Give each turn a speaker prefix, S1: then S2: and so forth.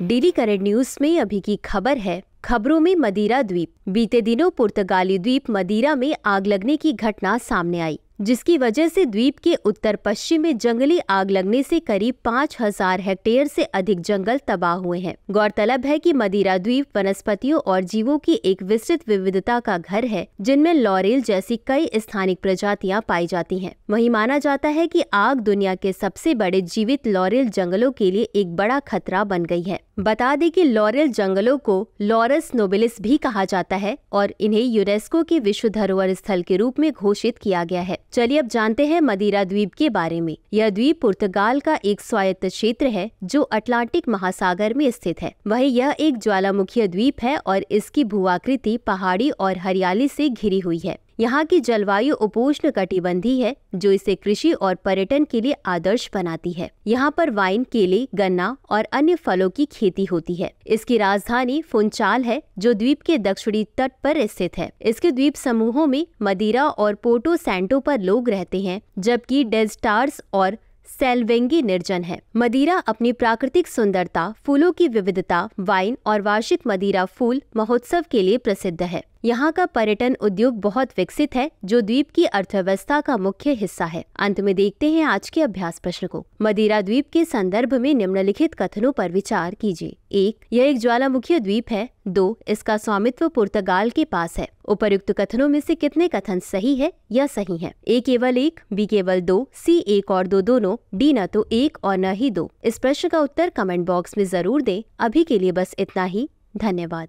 S1: Daily current news में अभी की खबर है खबरों में मदीरा द्वीप बीते दिनों पुर्तगाली द्वीप मदीरा में आग लगने की घटना सामने आई जिसकी वजह से द्वीप के उत्तर पश्चिम में जंगली आग लगने से करीब पाँच हजार हेक्टेयर से अधिक जंगल तबाह हुए हैं गौरतलब है कि मदीरा द्वीप वनस्पतियों और जीवों की एक विस्तृत विविधता का घर है जिनमें लॉरेल जैसी कई स्थानिक प्रजातियां पाई जाती हैं। वहीं माना जाता है कि आग दुनिया के सबसे बड़े जीवित लॉरेल जंगलों के लिए एक बड़ा खतरा बन गई है बता दें कि लॉरेल जंगलों को लॉरस नोबिलिस भी कहा जाता है और इन्हें यूनेस्को के विश्व धरोहर स्थल के रूप में घोषित किया गया है चलिए अब जानते हैं मदीरा द्वीप के बारे में यह द्वीप पुर्तगाल का एक स्वायत्त क्षेत्र है जो अटलांटिक महासागर में स्थित है वही यह एक ज्वालामुखीय द्वीप है और इसकी भूआकृति पहाड़ी और हरियाली से घिरी हुई है यहाँ की जलवायु उपोष्ण कटिबंधी है जो इसे कृषि और पर्यटन के लिए आदर्श बनाती है यहाँ पर वाइन केले गन्ना और अन्य फलों की खेती होती है इसकी राजधानी फुंचाल है जो द्वीप के दक्षिणी तट पर स्थित है इसके द्वीप समूहों में मदिरा और पोर्टो सेंटो पर लोग रहते हैं जबकि डेजार्स और सेलवेंगी निर्जन है मदिरा अपनी प्राकृतिक सुंदरता फूलों की विविधता वाइन और वार्षिक मदिरा फूल महोत्सव के लिए प्रसिद्ध है यहाँ का पर्यटन उद्योग बहुत विकसित है जो द्वीप की अर्थव्यवस्था का मुख्य हिस्सा है अंत में देखते हैं आज के अभ्यास प्रश्न को मदिरा द्वीप के संदर्भ में निम्नलिखित कथनों पर विचार कीजिए एक यह एक ज्वालामुखी द्वीप है दो इसका स्वामित्व पुर्तगाल के पास है उपर्युक्त कथनों में से कितने कथन सही है या सही है ए केवल एक बी केवल दो सी एक और दो दोनों डी न तो एक और न ही दो इस प्रश्न का उत्तर कमेंट बॉक्स में जरूर दें अभी के लिए बस इतना ही धन्यवाद